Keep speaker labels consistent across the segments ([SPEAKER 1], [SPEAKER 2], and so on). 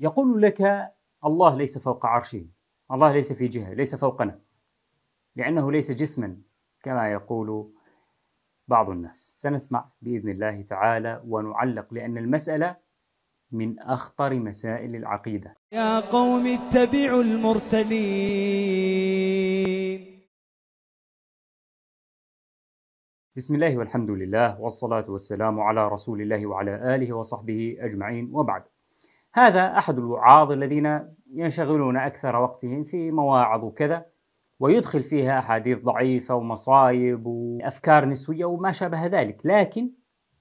[SPEAKER 1] يقول لك الله ليس فوق عرشه الله ليس في جهة ليس فوقنا لأنه ليس جسما كما يقول بعض الناس سنسمع بإذن الله تعالى ونعلق لأن المسألة من أخطر مسائل العقيدة
[SPEAKER 2] يا قوم اتبعوا المرسلين
[SPEAKER 1] بسم الله والحمد لله والصلاة والسلام على رسول الله وعلى آله وصحبه أجمعين وبعد هذا أحد الوعاظ الذين ينشغلون أكثر وقتهم في مواعظ وكذا ويدخل فيها أحاديث ضعيفة ومصايب وأفكار نسوية وما شابه ذلك لكن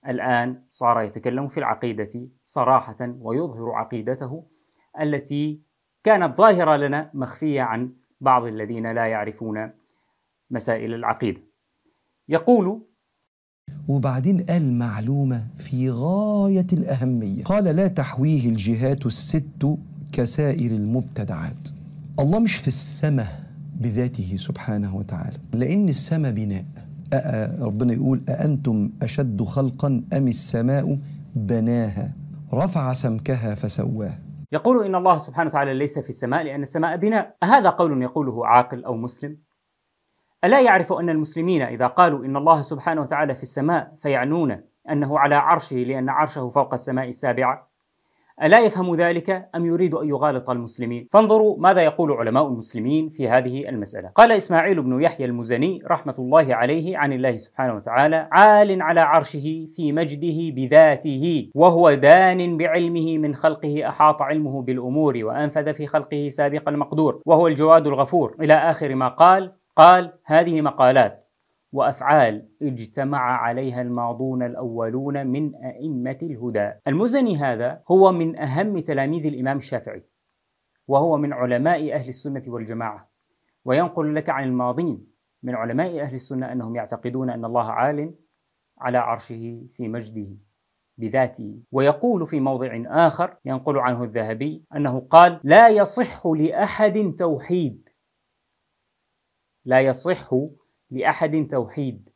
[SPEAKER 1] الآن صار يتكلم في العقيدة صراحة ويظهر عقيدته التي كانت ظاهرة لنا مخفية عن بعض الذين لا يعرفون مسائل العقيدة يقول
[SPEAKER 2] وبعدين قال معلومة في غاية الأهمية قال لا تحويه الجهات الست كسائر المبتدعات الله مش في السماء بذاته سبحانه وتعالى لأن السماء بناء ربنا يقول أأنتم أشد خلقا أم السماء بناها رفع سمكها فسواها
[SPEAKER 1] يقول إن الله سبحانه وتعالى ليس في السماء لأن السماء بناء هذا قول يقوله عاقل أو مسلم ألا يعرف أن المسلمين إذا قالوا إن الله سبحانه وتعالى في السماء فيعنون أنه على عرشه لأن عرشه فوق السماء السابعة؟ ألا يفهم ذلك أم يريد أن يغالط المسلمين؟ فانظروا ماذا يقول علماء المسلمين في هذه المسألة. قال إسماعيل بن يحيى المزني رحمة الله عليه عن الله سبحانه وتعالى: عال على عرشه في مجده بذاته وهو دان بعلمه من خلقه أحاط علمه بالأمور وأنفذ في خلقه سابق المقدور وهو الجواد الغفور إلى آخر ما قال قال هذه مقالات وافعال اجتمع عليها الماضون الاولون من ائمه الهدى. المزني هذا هو من اهم تلاميذ الامام الشافعي، وهو من علماء اهل السنه والجماعه، وينقل لك عن الماضين من علماء اهل السنه انهم يعتقدون ان الله عال على عرشه في مجده بذاته، ويقول في موضع اخر ينقل عنه الذهبي انه قال: لا يصح لاحد توحيد لا يصح لاحد توحيد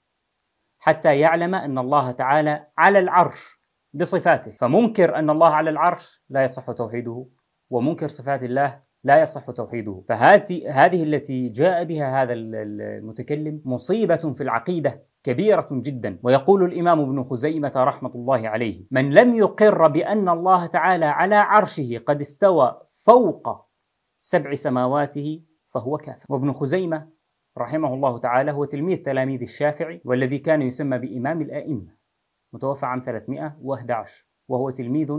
[SPEAKER 1] حتى يعلم ان الله تعالى على العرش بصفاته فمنكر ان الله على العرش لا يصح توحيده ومنكر صفات الله لا يصح توحيده فهذه التي جاء بها هذا المتكلم مصيبة في العقيدة كبيرة جدا ويقول الإمام ابن خزيمة رحمة الله عليه من لم يقر بأن الله تعالى على عرشه قد استوى فوق سبع سماواته فهو كافر وابن خزيمة رحمه الله تعالى هو تلميذ تلاميذ الشافعي والذي كان يسمى بإمام الأئمة متوفى عام 311 وهو تلميذ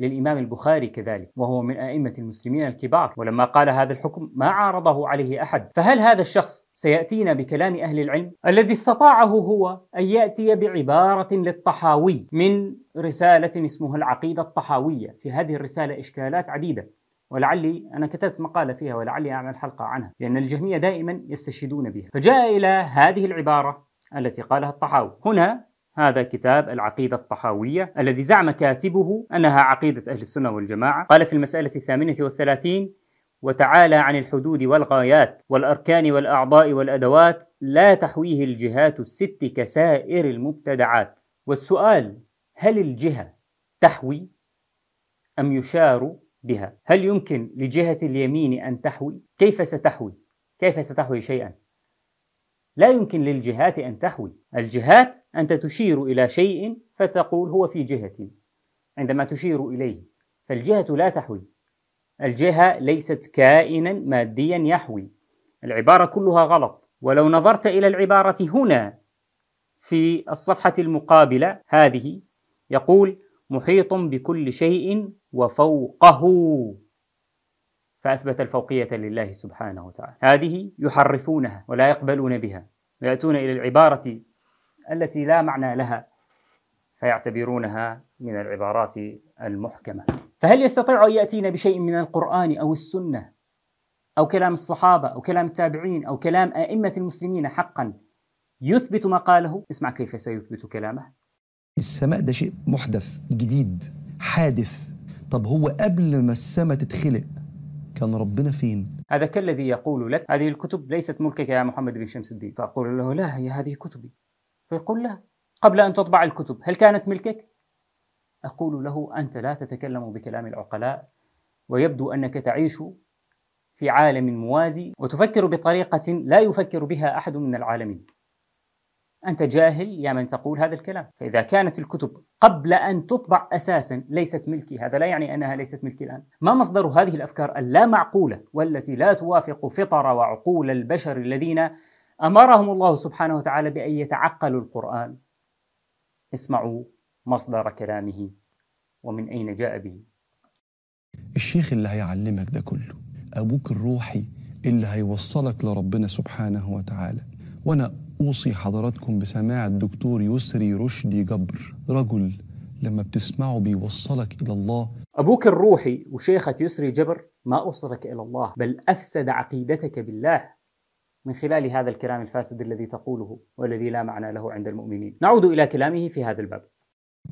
[SPEAKER 1] للإمام البخاري كذلك وهو من أئمة المسلمين الكبار ولما قال هذا الحكم ما عارضه عليه أحد فهل هذا الشخص سيأتينا بكلام أهل العلم؟ الذي استطاعه هو أن يأتي بعبارة للطحاوي من رسالة اسمها العقيدة الطحاوية في هذه الرسالة إشكالات عديدة ولعلي أنا كتبت مقالة فيها ولعلي أعمل حلقة عنها لأن الجهمية دائما يستشهدون بها فجاء إلى هذه العبارة التي قالها الطحاوي هنا هذا كتاب العقيدة الطحاوية الذي زعم كاتبه أنها عقيدة أهل السنة والجماعة قال في المسألة الثامنة والثلاثين وتعالى عن الحدود والغايات والأركان والأعضاء والأدوات لا تحويه الجهات الست كسائر المبتدعات والسؤال هل الجهة تحوي أم يشار بها هل يمكن لجهة اليمين أن تحوي؟ كيف ستحوي؟ كيف ستحوي شيئا؟ لا يمكن للجهات أن تحوي الجهات أنت تشير إلى شيء فتقول هو في جهتي عندما تشير إليه فالجهة لا تحوي الجهة ليست كائنا ماديا يحوي العبارة كلها غلط ولو نظرت إلى العبارة هنا في الصفحة المقابلة هذه يقول محيط بكل شيء وفوقه فأثبت الفوقية لله سبحانه وتعالى هذه يحرفونها ولا يقبلون بها ويأتون إلى العبارة التي لا معنى لها فيعتبرونها من العبارات المحكمة فهل يستطيع أن يأتينا بشيء من القرآن أو السنة أو كلام الصحابة أو كلام التابعين أو كلام أئمة المسلمين حقا يثبت ما قاله اسمع كيف سيثبت كلامه
[SPEAKER 2] السماء ده شيء محدث جديد حادث طب هو قبل ما السماء تتخلق كان ربنا فين؟
[SPEAKER 1] هذا كالذي يقول لك هذه الكتب ليست ملكك يا محمد بن شمس الدين فأقول له لا هي هذه كتبي فيقول لا قبل أن تطبع الكتب هل كانت ملكك؟ أقول له أنت لا تتكلم بكلام العقلاء ويبدو أنك تعيش في عالم موازي وتفكر بطريقة لا يفكر بها أحد من العالمين أنت جاهل يا من تقول هذا الكلام فإذا كانت الكتب قبل أن تطبع أساسا ليست ملكي هذا لا يعني أنها ليست ملكي الآن ما مصدر هذه الأفكار اللامعقولة والتي لا توافق فطر وعقول البشر الذين أمرهم الله سبحانه وتعالى بأن يتعقلوا القرآن اسمعوا مصدر كلامه ومن أين جاء به الشيخ
[SPEAKER 2] اللي هيعلمك ده كله أبوك الروحي اللي هيوصلك لربنا سبحانه وتعالى وأنا أوصي حضراتكم بسماع الدكتور يسري رشدي جبر رجل لما بتسمعه بيوصلك إلى الله
[SPEAKER 1] أبوك الروحي وشيخك يسري جبر ما أوصلك إلى الله بل أفسد عقيدتك بالله من خلال هذا الكلام الفاسد الذي تقوله والذي لا معنى له عند المؤمنين نعود إلى كلامه في هذا الباب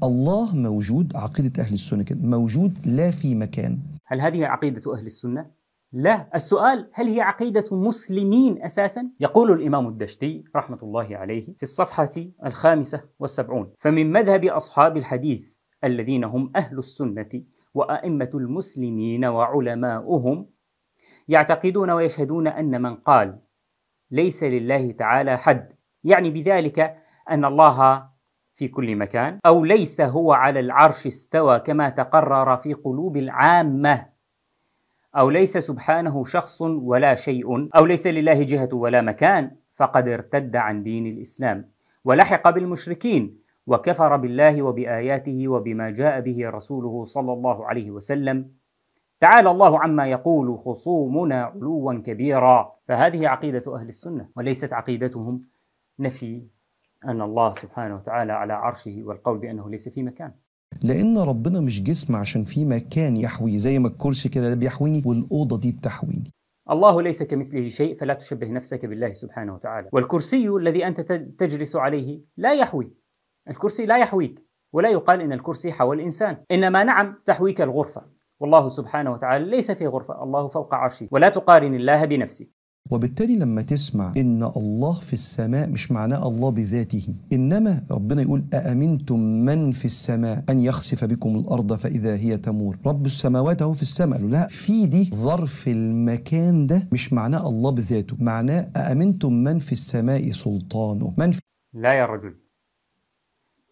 [SPEAKER 2] الله موجود عقيدة أهل السنة كده موجود لا في مكان
[SPEAKER 1] هل هذه عقيدة أهل السنة؟ لا السؤال هل هي عقيدة مسلمين أساسا؟ يقول الإمام الدشتي رحمة الله عليه في الصفحة الخامسة والسبعون فمن مذهب أصحاب الحديث الذين هم أهل السنة وأئمة المسلمين وعلماؤهم يعتقدون ويشهدون أن من قال ليس لله تعالى حد يعني بذلك أن الله في كل مكان أو ليس هو على العرش استوى كما تقرر في قلوب العامة أو ليس سبحانه شخص ولا شيء أو ليس لله جهة ولا مكان فقد ارتد عن دين الإسلام ولحق بالمشركين وكفر بالله وبآياته وبما جاء به رسوله صلى الله عليه وسلم تعالى الله عما يقول خصومنا علوا كبيرا فهذه عقيدة أهل السنة وليست عقيدتهم نفي أن الله سبحانه وتعالى على عرشه والقول بأنه ليس في مكان
[SPEAKER 2] لان ربنا مش جسم عشان في مكان يحويه زي ما الكرسي كده ده بيحويني والاوضه دي بتحويني
[SPEAKER 1] الله ليس كمثله شيء فلا تشبه نفسك بالله سبحانه وتعالى والكرسي الذي انت تجلس عليه لا يحوي الكرسي لا يحويك ولا يقال ان الكرسي حوى الانسان انما نعم تحويك الغرفه والله سبحانه وتعالى ليس في غرفه الله فوق عرشه ولا تقارن الله بنفسك
[SPEAKER 2] وبالتالي لما تسمع ان الله في السماء مش معناه الله بذاته انما ربنا يقول أأمنتم من في السماء أن يخسف بكم الأرض فإذا هي تمور رب السماوات هو في السماء لا في دي ظرف المكان ده مش معناه الله بذاته معناه أأمنتم من في السماء سلطانه من في
[SPEAKER 1] لا يا رجل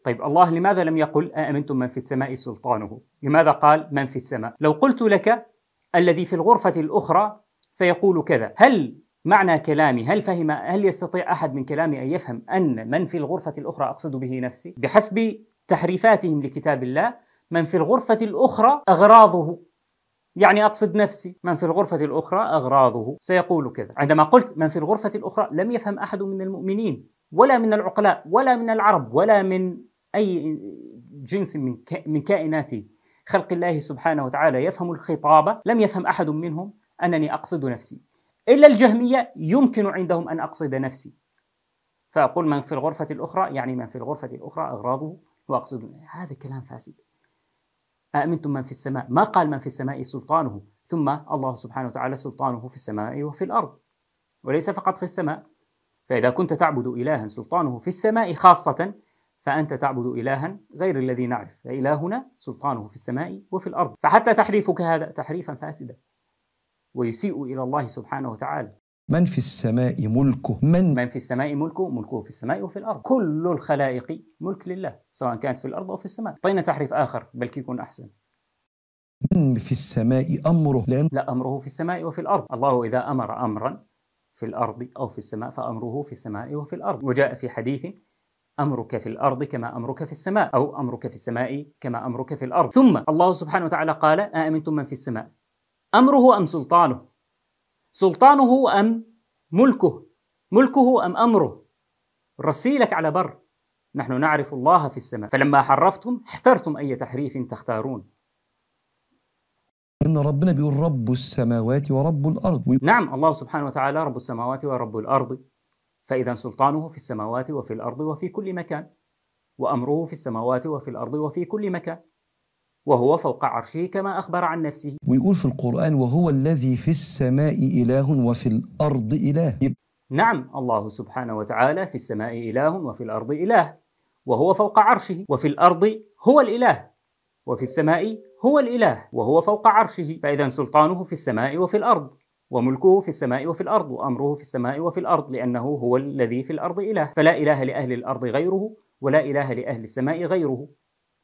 [SPEAKER 1] طيب الله لماذا لم يقل أأمنتم من في السماء سلطانه لماذا قال من في السماء لو قلت لك الذي في الغرفة الأخرى سيقول كذا هل معنى كلامي هل فهم هل يستطيع احد من كلامي ان يفهم ان من في الغرفه الاخرى اقصد به نفسي؟ بحسب تحريفاتهم لكتاب الله من في الغرفه الاخرى اغراضه يعني اقصد نفسي من في الغرفه الاخرى اغراضه سيقول كذا عندما قلت من في الغرفه الاخرى لم يفهم احد من المؤمنين ولا من العقلاء ولا من العرب ولا من اي جنس من من كائنات خلق الله سبحانه وتعالى يفهم الخطابه لم يفهم احد منهم انني اقصد نفسي إلا الجهمية يمكن عندهم أن أقصد نفسي فأقول من في الغرفة الأخرى يعني من في الغرفة الأخرى أغراضه وأقصد هذا كلام فاسد أأمنتم من في السماء ما قال من في السماء سلطانه ثم الله سبحانه وتعالى سلطانه في السماء وفي الأرض وليس فقط في السماء فإذا كنت تعبد إلها سلطانه في السماء خاصة فأنت تعبد إلها غير الذي نعرف فإلهنا سلطانه في السماء وفي الأرض فحتى تحريفك هذا تحريفا فاسدا ويسيء إلى الله سبحانه وتعالى من في السماء ملكه من من في السماء ملكه ملكه في السماء وفي الأرض كل الخلائق ملك لله سواء كانت في الأرض أو في السماء أعطينا تحريف آخر بل يكون أحسن من في السماء أمره لأن لا أمره في السماء وفي الأرض الله إذا أمر أمرا في الأرض أو في السماء فأمره في السماء وفي الأرض وجاء في حديث أمرك في الأرض كما أمرك في السماء أو أمرك في السماء كما أمرك في الأرض ثم الله سبحانه وتعالى قال أأمنتم من في السماء أمره أم سلطانه سلطانه أم ملكه ملكه أم أمره رسيلك على بر نحن نعرف الله في السماء فلما حرفتم احترتم أي تحريف تختارون
[SPEAKER 2] إن ربنا بيقول رب السماوات ورب الأرض
[SPEAKER 1] نعم الله سبحانه وتعالى رب السماوات ورب الأرض فإذا سلطانه في السماوات وفي الأرض وفي كل مكان وأمره في السماوات وفي الأرض وفي كل مكان وهو فوق عرشه كما أخبر عن نفسه
[SPEAKER 2] ويقول في القرآن وهو الذي في السماء إله وفي الأرض إله
[SPEAKER 1] نعم الله سبحانه وتعالى في السماء إله وفي الأرض إله وهو فوق عرشه وفي الأرض هو الإله وفي السماء هو الإله وهو فوق عرشه فإذا سلطانه في السماء وفي الأرض وملكه في السماء وفي الأرض وأمره في السماء وفي الأرض لأنه هو الذي في الأرض إله فلا إله لأهل الأرض غيره ولا إله لأهل السماء غيره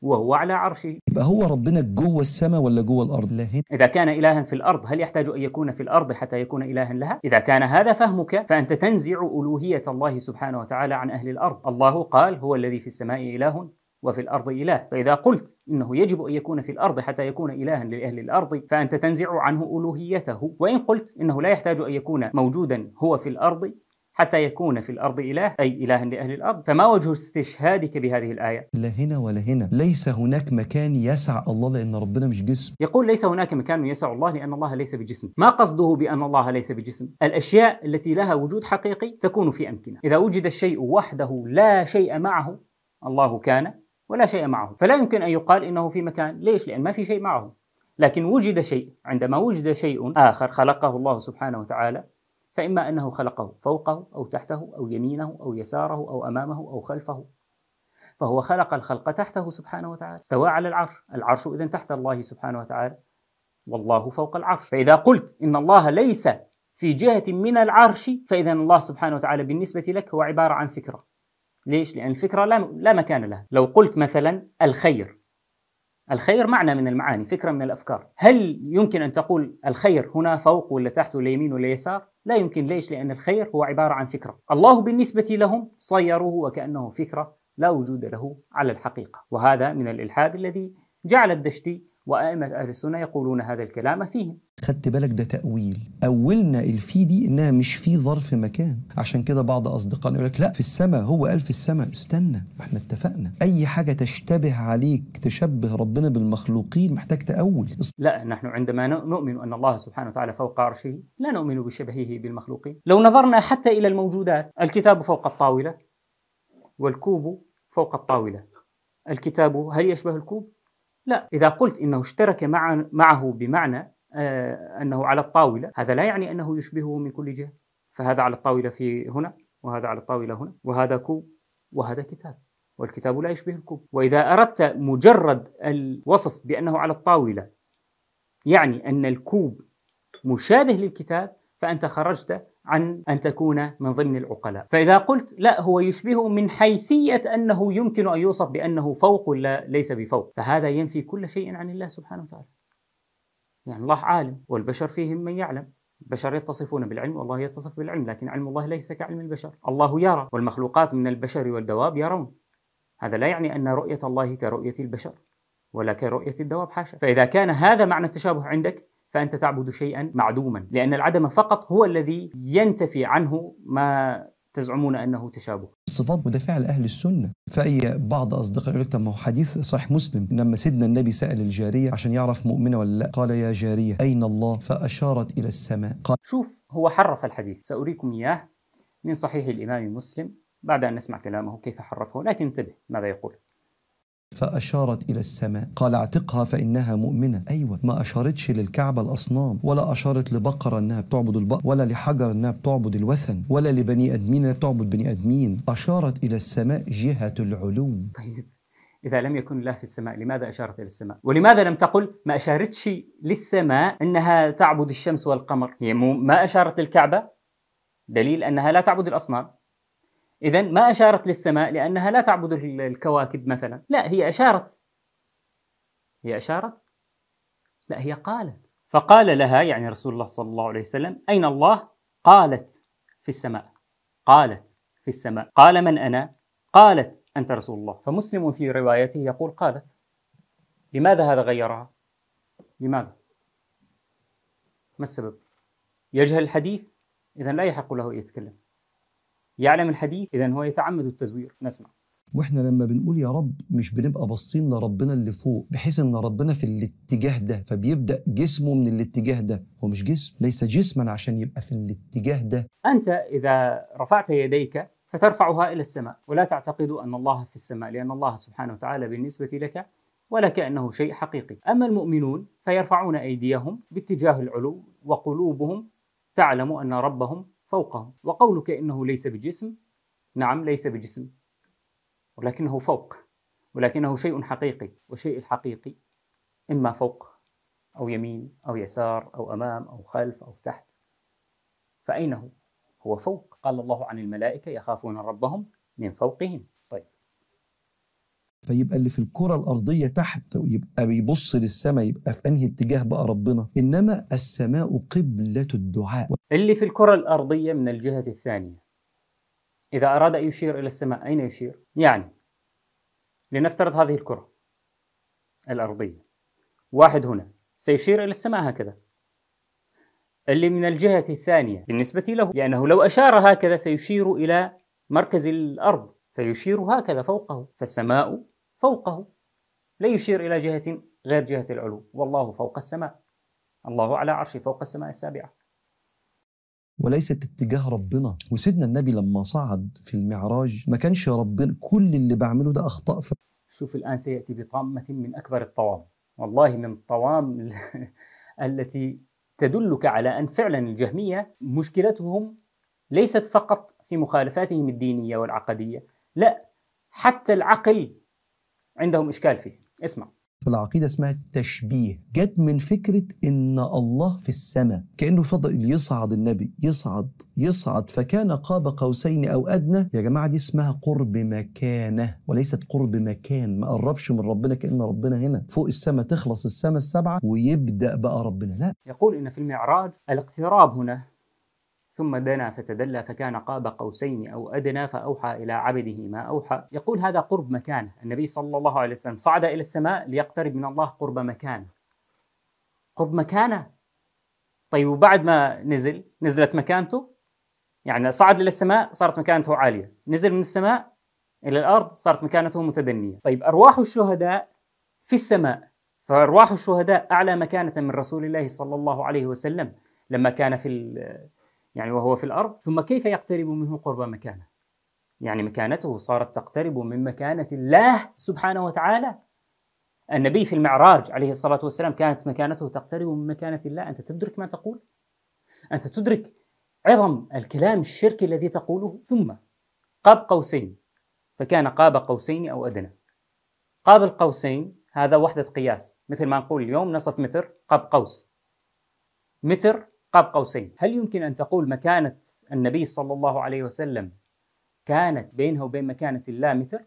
[SPEAKER 1] وهو على عرشه
[SPEAKER 2] يبقى هو ربنا جوه السماء ولا جوه الارض لا هنا.
[SPEAKER 1] اذا كان الها في الارض هل يحتاج ان يكون في الارض حتى يكون الها لها اذا كان هذا فهمك فانت تنزع الوهيه الله سبحانه وتعالى عن اهل الارض الله قال هو الذي في السماء اله وفي الأرض إله فإذا قلت إنه يجب أن يكون في الأرض حتى يكون إلها لأهل الأرض فأنت تنزع عنه ألوهيته وإن قلت إنه لا يحتاج أن يكون موجودا هو في الأرض حتى يكون في الأرض إله أي إله لأهل الأرض فما وجه استشهادك بهذه الآية؟ لا هنا ولا
[SPEAKER 2] هنا ليس هناك مكان يسع الله لأن ربنا مش جسم
[SPEAKER 1] يقول ليس هناك مكان يسع الله لأن الله ليس بجسم ما قصده بأن الله ليس بجسم؟ الأشياء التي لها وجود حقيقي تكون في أمكنة إذا وجد الشيء وحده لا شيء معه الله كان ولا شيء معه فلا يمكن أن يقال إنه في مكان ليش؟ لأن ما في شيء معه لكن وجد شيء عندما وجد شيء آخر خلقه الله سبحانه وتعالى فإما أنه خلقه فوقه أو تحته أو يمينه أو يساره أو أمامه أو خلفه فهو خلق الخلق تحته سبحانه وتعالى استوى على العرش العرش إذا تحت الله سبحانه وتعالى والله فوق العرش فإذا قلت إن الله ليس في جهة من العرش فإذا الله سبحانه وتعالى بالنسبة لك هو عبارة عن فكرة ليش؟ لأن الفكرة لا, لا مكان لها لو قلت مثلا الخير الخير معنى من المعاني فكرة من الأفكار هل يمكن أن تقول الخير هنا فوق ولا تحت ولا يمين ولا يسار لا يمكن ليش لأن الخير هو عبارة عن فكرة الله بالنسبة لهم صيروه وكأنه فكرة لا وجود له على الحقيقة وهذا من الإلحاد الذي جعل الدشتي وأئمة أهل السنة يقولون هذا الكلام فيهم
[SPEAKER 2] خدت بالك ده تأويل أولنا الفي دي إنها مش في ظرف مكان عشان كده بعض أصدقائنا يقول لك لا في السماء هو قال في السماء استنى احنا اتفقنا أي حاجة تشتبه عليك تشبه ربنا بالمخلوقين محتاج تأول
[SPEAKER 1] لا نحن عندما نؤمن أن الله سبحانه وتعالى فوق عرشه لا نؤمن بشبهه بالمخلوقين لو نظرنا حتى إلى الموجودات الكتاب فوق الطاولة والكوب فوق الطاولة الكتاب هل يشبه الكوب؟ لا إذا قلت إنه اشترك معه بمعنى آه، أنه على الطاولة هذا لا يعني أنه يشبهه من كل جهة فهذا على الطاولة في هنا وهذا على الطاولة هنا وهذا كوب وهذا كتاب والكتاب لا يشبه الكوب وإذا أردت مجرد الوصف بأنه على الطاولة يعني أن الكوب مشابه للكتاب فأنت خرجت عن أن تكون من ضمن العقلاء فإذا قلت لا هو يشبهه من حيثية أنه يمكن أن يوصف بأنه فوق ولا ليس بفوق فهذا ينفي كل شيء عن الله سبحانه وتعالى يعني الله عالم والبشر فيهم من يعلم البشر يتصفون بالعلم والله يتصف بالعلم لكن علم الله ليس كعلم البشر الله يرى والمخلوقات من البشر والدواب يرون هذا لا يعني أن رؤية الله كرؤية البشر ولا كرؤية الدواب حاشا فإذا كان هذا معنى التشابه عندك فأنت تعبد شيئا معدوما لأن العدم فقط هو الذي ينتفي عنه ما تزعمون أنه تشابه
[SPEAKER 2] صفات مدافع لأهل السنة فأي بعض أصدقاء يقول لك ما هو حديث صحيح مسلم لما سيدنا النبي سأل الجارية عشان يعرف مؤمنة ولا لا قال يا جارية أين الله فأشارت إلى السماء قال شوف
[SPEAKER 1] هو حرف الحديث سأريكم إياه من صحيح الإمام مسلم بعد أن نسمع كلامه كيف حرفه لكن انتبه ماذا يقول
[SPEAKER 2] فأشارت إلى السماء قال اعتقها فإنها مؤمنة أيوة ما أشارتش للكعبة الأصنام ولا أشارت لبقرة إنها بتعبد البقر ولا لحجر إنها بتعبد الوثن ولا لبني آدمين إنها بتعبد بني آدمين أشارت إلى السماء جهة العلو
[SPEAKER 1] طيب إذا لم يكن الله في السماء لماذا أشارت إلى السماء ولماذا لم تقل ما أشارتش للسماء أنها تعبد الشمس والقمر هي ما أشارت للكعبة دليل أنها لا تعبد الأصنام إذا ما أشارت للسماء لأنها لا تعبد الكواكب مثلا لا هي أشارت هي أشارت لا هي قالت فقال لها يعني رسول الله صلى الله عليه وسلم أين الله؟ قالت في السماء قالت في السماء قال من أنا؟ قالت أنت رسول الله فمسلم في روايته يقول قالت لماذا هذا غيرها؟ لماذا؟ ما السبب؟ يجهل الحديث إذا لا يحق له أن يتكلم يعلم الحديث إذا هو يتعمد التزوير نسمع
[SPEAKER 2] واحنا لما بنقول يا رب مش بنبقى باصين لربنا اللي فوق بحيث ان ربنا في الاتجاه ده فبيبدا جسمه من الاتجاه ده هو مش جسم ليس جسما عشان يبقى في الاتجاه ده
[SPEAKER 1] انت اذا رفعت يديك فترفعها الى السماء ولا تعتقد ان الله في السماء لان الله سبحانه وتعالى بالنسبه لك ولك انه شيء حقيقي اما المؤمنون فيرفعون ايديهم باتجاه العلو وقلوبهم تعلم ان ربهم فوقه وقولك إنه ليس بجسم نعم ليس بجسم ولكنه فوق ولكنه شيء حقيقي والشيء الحقيقي إما فوق أو يمين أو يسار أو أمام أو خلف أو تحت فأين هو؟ هو فوق قال الله عن الملائكة يخافون ربهم من فوقهم
[SPEAKER 2] فيبقى اللي في الكرة الأرضية تحت يبقى بيبص للسماء يبقى في أنهي اتجاه بقى ربنا إنما السماء قبلة الدعاء
[SPEAKER 1] اللي في الكرة الأرضية من الجهة الثانية إذا أراد أن يشير إلى السماء أين يشير؟ يعني لنفترض هذه الكرة الأرضية واحد هنا سيشير إلى السماء هكذا اللي من الجهة الثانية بالنسبة له لأنه لو أشار هكذا سيشير إلى مركز الأرض فيشير هكذا فوقه فالسماء فوقه لا يشير إلى جهة غير جهة العلو والله فوق السماء الله على عرشه فوق السماء السابعة
[SPEAKER 2] وليست اتجاه ربنا وسيدنا النبي لما صعد في المعراج ما كانش ربنا كل اللي بعمله ده أخطاء في
[SPEAKER 1] شوف الآن سيأتي بطامة من أكبر الطوام والله من الطوام التي تدلك على أن فعلا الجهمية مشكلتهم ليست فقط في مخالفاتهم الدينية والعقدية لا حتى العقل عندهم إشكال فيه اسمع
[SPEAKER 2] في العقيدة اسمها التشبيه جت من فكرة إن الله في السماء كأنه فضل يصعد النبي يصعد يصعد فكان قاب قوسين أو أدنى يا جماعة دي اسمها قرب مكانة وليست قرب مكان ما قربش من ربنا كأن ربنا هنا فوق السماء تخلص السماء السبعة ويبدأ بقى ربنا لا
[SPEAKER 1] يقول إن في المعراج الاقتراب هنا ثم دنا فتدلى فكان قاب قوسين أو أدنى فأوحى إلى عبده ما أوحى يقول هذا قرب مكانه النبي صلى الله عليه وسلم صعد إلى السماء ليقترب من الله قرب مكانه قرب مكانه طيب وبعد ما نزل نزلت مكانته يعني صعد إلى السماء صارت مكانته عالية نزل من السماء إلى الأرض صارت مكانته متدنية طيب أرواح الشهداء في السماء فأرواح الشهداء أعلى مكانة من رسول الله صلى الله عليه وسلم لما كان في يعني وهو في الأرض ثم كيف يقترب منه قرب مكانه يعني مكانته صارت تقترب من مكانة الله سبحانه وتعالى النبي في المعراج عليه الصلاة والسلام كانت مكانته تقترب من مكانة الله أنت تدرك ما تقول أنت تدرك عظم الكلام الشركي الذي تقوله ثم قاب قوسين فكان قاب قوسين أو أدنى قاب القوسين هذا وحدة قياس مثل ما نقول اليوم نصف متر قاب قوس متر قاب قوسين هل يمكن أن تقول مكانة النبي صلى الله عليه وسلم كانت بينها وبين مكانة الله متر؟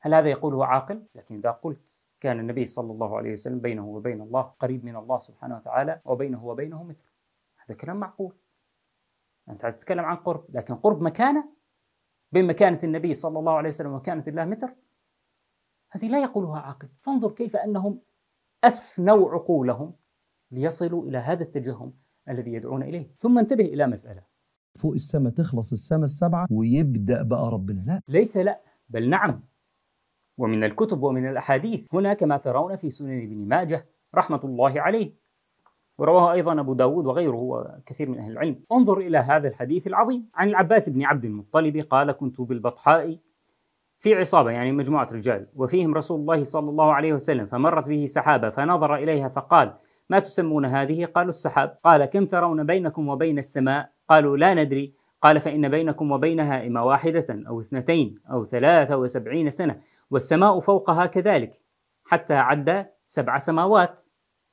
[SPEAKER 1] هل هذا يقوله عاقل؟ لكن إذا قلت كان النبي صلى الله عليه وسلم بينه وبين الله قريب من الله سبحانه وتعالى وبينه وبينه متر هذا كلام معقول أنت تتكلم عن قرب لكن قرب مكانة بين مكانة النبي صلى الله عليه وسلم ومكانة الله متر هذه لا يقولها عاقل فانظر كيف أنهم أثنوا عقولهم ليصلوا إلى هذا التجهم الذي يدعون إليه ثم انتبه إلى مسألة
[SPEAKER 2] فوق السماء تخلص السماء السبعة ويبدأ بقى ربنا لا
[SPEAKER 1] ليس لا بل نعم ومن الكتب ومن الأحاديث هناك ما ترون في سنن ابن ماجه رحمة الله عليه ورواه أيضا أبو داود وغيره وكثير من أهل العلم انظر إلى هذا الحديث العظيم عن العباس بن عبد المطلب قال كنت بالبطحاء في عصابة يعني مجموعة رجال وفيهم رسول الله صلى الله عليه وسلم فمرت به سحابة فنظر إليها فقال ما تسمون هذه؟ قالوا السحاب قال كم ترون بينكم وبين السماء؟ قالوا لا ندري قال فإن بينكم وبينها إما واحدة أو اثنتين أو ثلاثة وسبعين سنة والسماء فوقها كذلك حتى عد سبع سماوات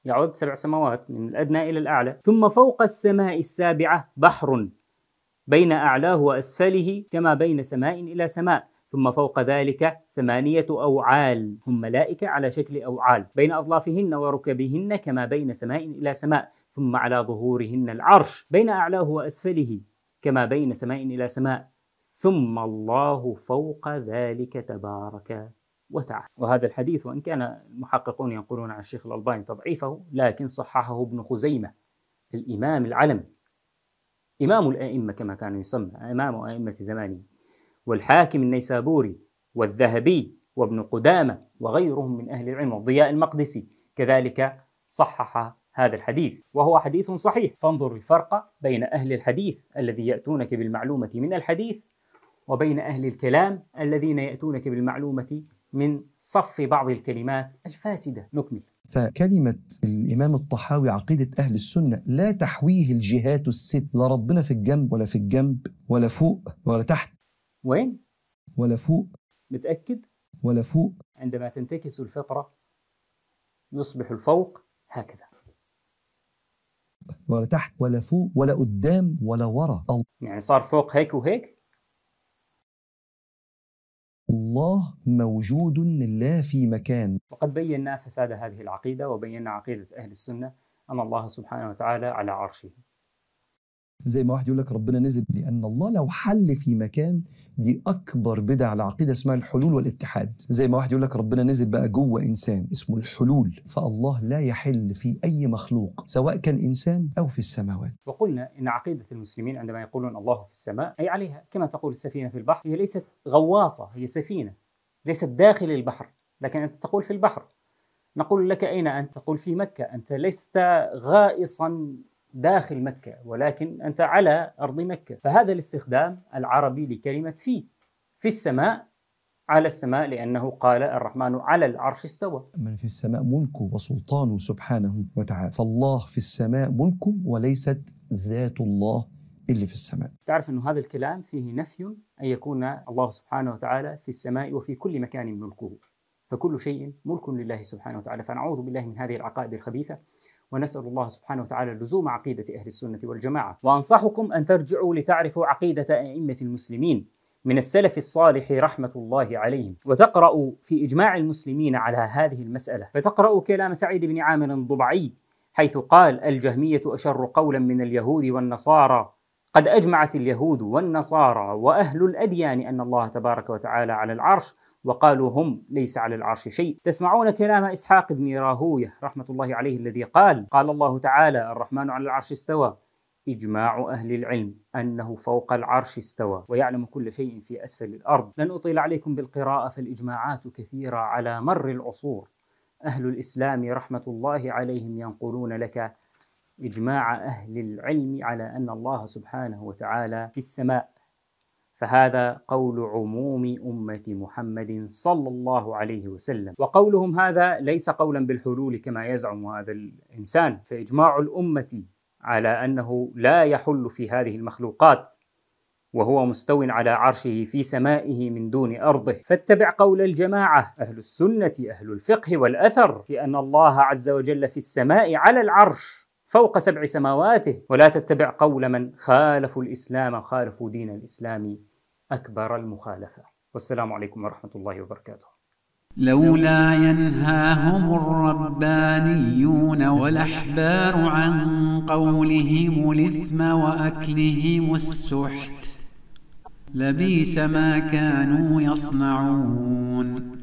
[SPEAKER 1] يعود سبع سماوات من الأدنى إلى الأعلى ثم فوق السماء السابعة بحر بين أعلاه وأسفله كما بين سماء إلى سماء ثم فوق ذلك ثمانية أوعال هم ملائكة على شكل أوعال بين أظلافهن وركبهن كما بين سماء إلى سماء ثم على ظهورهن العرش بين أعلاه وأسفله كما بين سماء إلى سماء ثم الله فوق ذلك تبارك وتعالى وهذا الحديث وإن كان المحققون ينقلون عن الشيخ الألباني تضعيفه لكن صححه ابن خزيمة الإمام العلم إمام الأئمة كما كان يسمى إمام أئمة زمانه والحاكم النيسابوري والذهبي وابن قدامة وغيرهم من أهل العلم والضياء المقدسي كذلك صحح هذا الحديث وهو حديث صحيح فانظر الفرق بين أهل الحديث الذي يأتونك بالمعلومة من الحديث وبين أهل الكلام الذين يأتونك بالمعلومة من صف بعض الكلمات الفاسدة
[SPEAKER 2] نكمل فكلمة الإمام الطحاوي عقيدة أهل السنة لا تحويه الجهات الست لا ربنا في الجنب ولا في الجنب ولا فوق ولا تحت وين؟ ولا فوق متأكد؟ ولا فوق
[SPEAKER 1] عندما تنتكس الفطرة يصبح الفوق هكذا
[SPEAKER 2] ولا تحت ولا فوق ولا قدام ولا ورا
[SPEAKER 1] يعني صار فوق هيك وهيك
[SPEAKER 2] الله موجود لا في مكان
[SPEAKER 1] وقد بينا فساد هذه العقيدة وبينا عقيدة أهل السنة أن الله سبحانه وتعالى على عرشه
[SPEAKER 2] زي ما واحد يقول لك ربنا نزل لأن الله لو حل في مكان دي أكبر بدع العقيدة اسمها الحلول والاتحاد زي ما واحد يقول لك ربنا نزل بقى جوه إنسان اسمه الحلول فالله لا يحل في أي مخلوق سواء كان إنسان أو في السماوات
[SPEAKER 1] وقلنا إن عقيدة المسلمين عندما يقولون الله في السماء أي عليها كما تقول السفينة في البحر هي ليست غواصة هي سفينة ليست داخل البحر لكن أنت تقول في البحر نقول لك أين أنت؟ تقول في مكة أنت لست غائصا داخل مكة ولكن أنت على أرض مكة فهذا الاستخدام العربي لكلمة في في السماء على السماء لأنه قال الرحمن على العرش استوى
[SPEAKER 2] من في السماء ملكه وسلطانه سبحانه وتعالى فالله في السماء ملكه وليست ذات الله اللي في السماء
[SPEAKER 1] تعرف أن هذا الكلام فيه نفي أن يكون الله سبحانه وتعالى في السماء وفي كل مكان ملكه فكل شيء ملك لله سبحانه وتعالى فنعوذ بالله من هذه العقائد الخبيثة ونسأل الله سبحانه وتعالى لزوم عقيدة أهل السنة والجماعة وأنصحكم أن ترجعوا لتعرفوا عقيدة أئمة المسلمين من السلف الصالح رحمة الله عليهم وتقرأوا في إجماع المسلمين على هذه المسألة فتقرأوا كلام سعيد بن عامر الضبعي حيث قال الجهمية أشر قولا من اليهود والنصارى قد أجمعت اليهود والنصارى وأهل الأديان أن الله تبارك وتعالى على العرش وقالوا هم ليس على العرش شيء تسمعون كلام إسحاق بن راهوية رحمة الله عليه الذي قال قال الله تعالى الرحمن على العرش استوى إجماع أهل العلم أنه فوق العرش استوى ويعلم كل شيء في أسفل الأرض لن أطيل عليكم بالقراءة فالإجماعات كثيرة على مر العصور أهل الإسلام رحمة الله عليهم ينقلون لك إجماع أهل العلم على أن الله سبحانه وتعالى في السماء فهذا قول عموم أمة محمد صلى الله عليه وسلم وقولهم هذا ليس قولا بالحلول كما يزعم هذا الإنسان فإجماع الأمة على أنه لا يحل في هذه المخلوقات وهو مستو على عرشه في سمائه من دون أرضه فاتبع قول الجماعة أهل السنة أهل الفقه والأثر في أن الله عز وجل في السماء على العرش فوق سبع سماواته ولا تتبع قول من خالفوا الإسلام خالفوا دين الإسلام أكبر المخالفة والسلام عليكم ورحمة الله وبركاته لولا ينهاهم الربانيون والأحبار عن قولهم الإثم وأكلهم السحت لبيس ما كانوا يصنعون